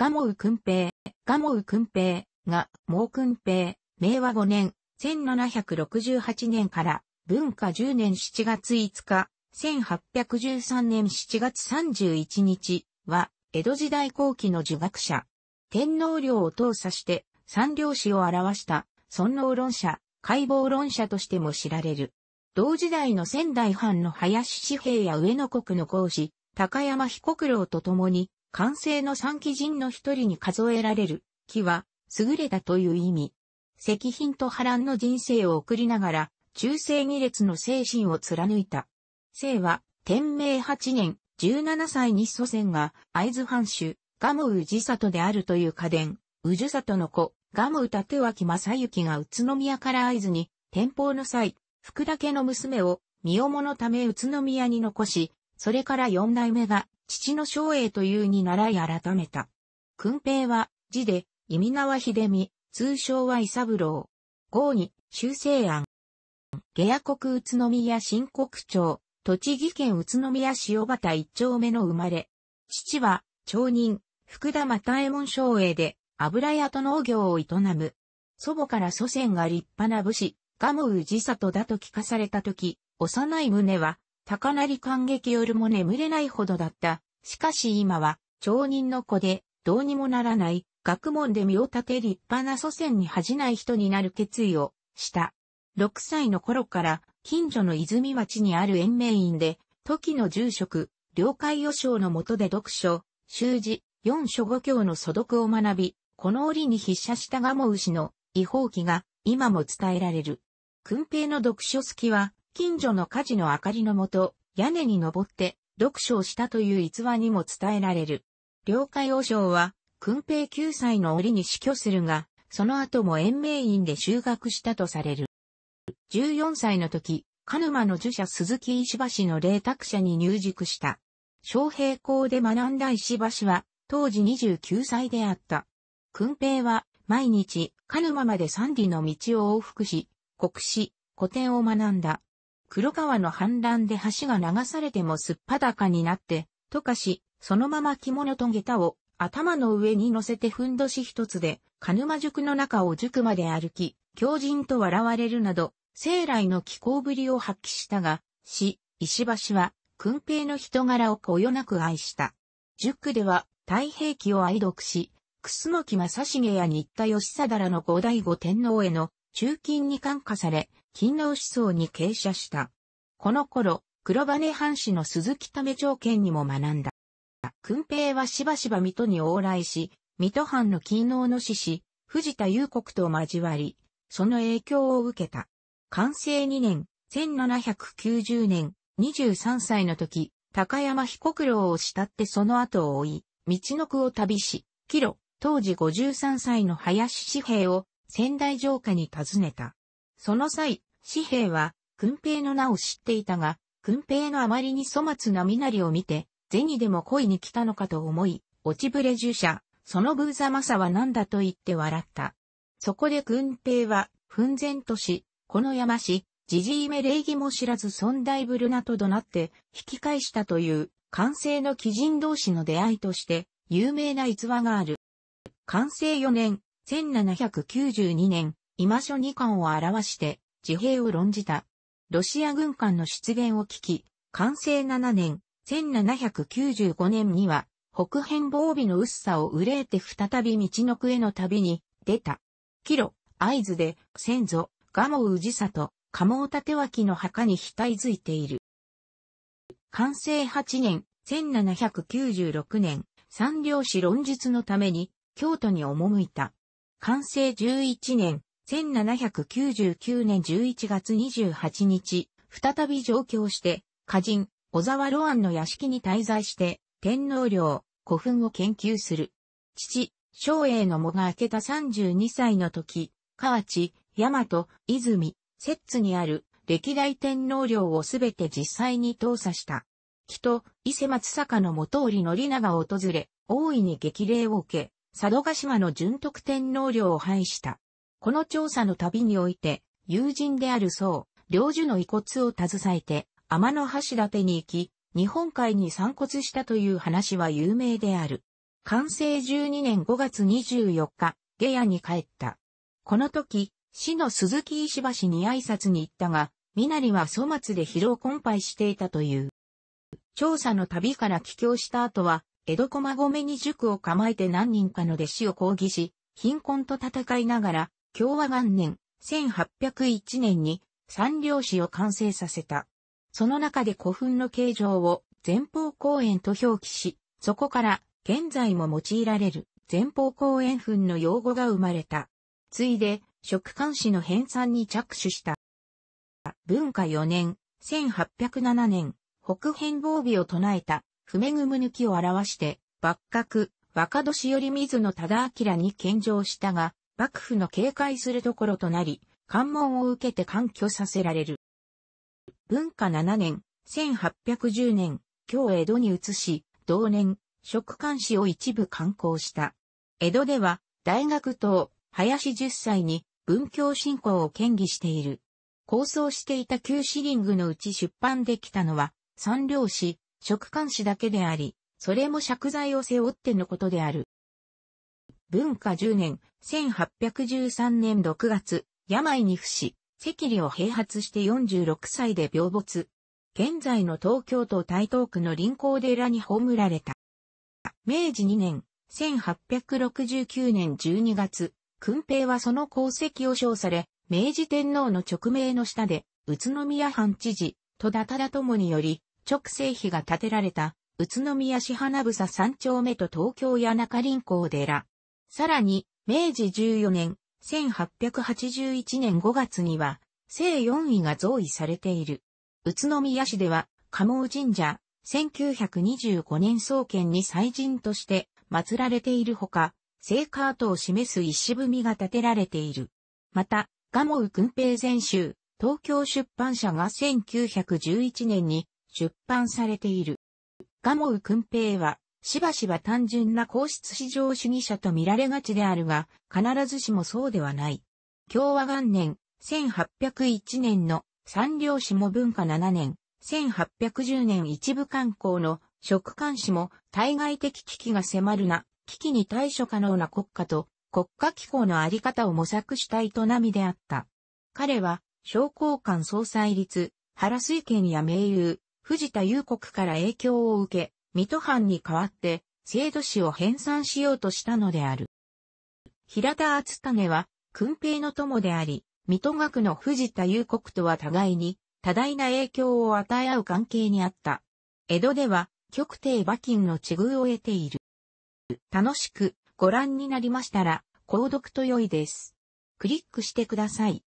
ガモウ君平、ガモウ君平が、毛君平、明和5年、1768年から文化10年7月5日、1813年7月31日は、江戸時代後期の儒学者。天皇陵を統査して、三領史を表した、尊皇論者、解剖論者としても知られる。同時代の仙台藩の林四平や上野国の講師、高山彦九郎と共に、完成の三鬼人の一人に数えられる、鬼は、優れたという意味。石品と波乱の人生を送りながら、中世二列の精神を貫いた。生は、天明八年、17歳に祖先が、会津藩主、ガムウジサトであるという家伝、ウジサトの子、ガムウタ脇正幸が宇都宮から会津に、転保の際、福田家の娘を、身重のため宇都宮に残し、それから四代目が父の昌栄というに習い改めた。訓平は、字で、意味縄秀美、通称は伊三郎。郷に、修正案。下野国宇都宮新国町、栃木県宇都宮塩畑一丁目の生まれ。父は、町人、福田又右衛門昌栄で、油屋と農業を営む。祖母から祖先が立派な武士、蒲生氏里だと聞かされたとき、幼い胸は、高鳴感激よりも眠れないほどだった。しかし今は、町人の子で、どうにもならない、学問で身を立て立派な祖先に恥じない人になる決意をした。6歳の頃から近所の泉町にある延命院で、時の住職、領海予想の下で読書、習字、四書五教の素読を学び、この折に筆写した蒲生牛の違法記が今も伝えられる。訓平の読書好きは近所の火事の明かりのもと、屋根に登って読書をしたという逸話にも伝えられる。領海王将は、訓兵9歳の折に死去するが、その後も延命院で修学したとされる。14歳の時、鹿沼の儒者鈴木石橋の霊卓者に入塾した。昌平校で学んだ石橋は、当時29歳であった。訓兵は、毎日、鹿沼まで三里の道を往復し、国史、古典を学んだ。黒川の氾濫で橋が流されてもすっぱだかになって、溶かし、そのまま着物と下駄を頭の上に乗せてふんどし一つで、鹿沼塾の中を塾まで歩き、狂人と笑われるなど、生来の気候ぶりを発揮したが、死、石橋は、訓兵の人柄をこよなく愛した。塾では、太平記を愛読し、楠木正成や新田義貞らの五代五天皇への中近に感化され、勤労思想に傾斜した。この頃、黒羽藩士の鈴木為長権にも学んだ。訓平はしばしば水戸に往来し、水戸藩の勤労の志士、藤田雄国と交わり、その影響を受けた。完成2年、1790年、23歳の時、高山彦九郎を慕ってその後を追い、道の区を旅し、帰路、当時53歳の林志平を仙台城下に訪ねた。その際、紙幣は、訓兵の名を知っていたが、訓兵のあまりに粗末な身なりを見て、銭でも恋に来たのかと思い、落ちぶれ従者、そのブーザマサは何だと言って笑った。そこで訓兵は、奮然とし、この山氏、じじいめ礼儀も知らず尊大ぶるなと怒鳴って、引き返したという、完成の貴人同士の出会いとして、有名な逸話がある。完成4年、1792年、今書二巻を表して自閉を論じた。ロシア軍艦の出現を聞き、完成7年、1795年には、北辺防備の薄さを憂えて再び道の区への旅に出た。キロ、合図で、先祖、蒲生モ里、タテ立脇の墓に額づいている。完成8年、1796年、三両史論述のために、京都に赴いた。完成11年、1799年11月28日、再び上京して、歌人、小沢露安の屋敷に滞在して、天皇陵、古墳を研究する。父、昭栄の藻が明けた32歳の時、河内、大和、泉、摂津にある歴代天皇陵をすべて実際に倒査した。と、伊勢松坂の元織宣長を訪れ、大いに激励を受け、佐渡島の純徳天皇陵を廃した。この調査の旅において、友人である僧、領樹の遺骨を携えて、天の橋立に行き、日本海に散骨したという話は有名である。完成12年5月24日、下屋に帰った。この時、市の鈴木石橋に挨拶に行ったが、身なりは粗末で疲労困憊していたという。調査の旅から帰郷した後は、江戸駒込に塾を構えて何人かの弟子を抗議し、貧困と戦いながら、共和元年、1801年に三両市を完成させた。その中で古墳の形状を前方公園と表記し、そこから現在も用いられる前方公園墳の用語が生まれた。ついで、食官史の編纂に着手した。文化4年、1807年、北辺防備を唱えた、不恵む抜きを表して、幕閣、若年寄り水野忠明に献上したが、幕府の警戒するところとなり、関門を受けて環挙させられる。文化7年、1810年、京江戸に移し、同年、食官誌を一部刊行した。江戸では、大学等、林10歳に、文教振興を建議している。構想していた旧シリングのうち出版できたのは、三両紙、食官誌だけであり、それも借財を背負ってのことである。文化10年、1813年6月、病に伏し、赤痢を併発して46歳で病没。現在の東京都台東区の林光寺に葬られた。明治2年、1869年12月、訓平はその功績を称され、明治天皇の勅命の下で、宇都宮藩知事、戸田忠友により、直政碑が建てられた、宇都宮市花房三丁目と東京谷中林港寺。さらに、明治14年、1881年5月には、正4位が増位されている。宇都宮市では、加茂神社、1925年創建に祭神として祀られているほか、聖カートを示す石踏みが建てられている。また、蒲生軍平全集、東京出版社が1911年に出版されている。蒲生軍平は、しばしば単純な皇室至上主義者と見られがちであるが、必ずしもそうではない。共和元年、1801年の三領氏も文化7年、1810年一部観光の食官氏も対外的危機が迫るな、危機に対処可能な国家と国家機構のあり方を模索した営みであった。彼は、商工官総裁立、原水権や名優、藤田裕国から影響を受け、水戸藩に代わって、制度史を編纂しようとしたのである。平田厚胤は、訓平の友であり、水戸学の藤田裕国とは互いに、多大な影響を与え合う関係にあった。江戸では、極低馬琴の地遇を得ている。楽しくご覧になりましたら、購読と良いです。クリックしてください。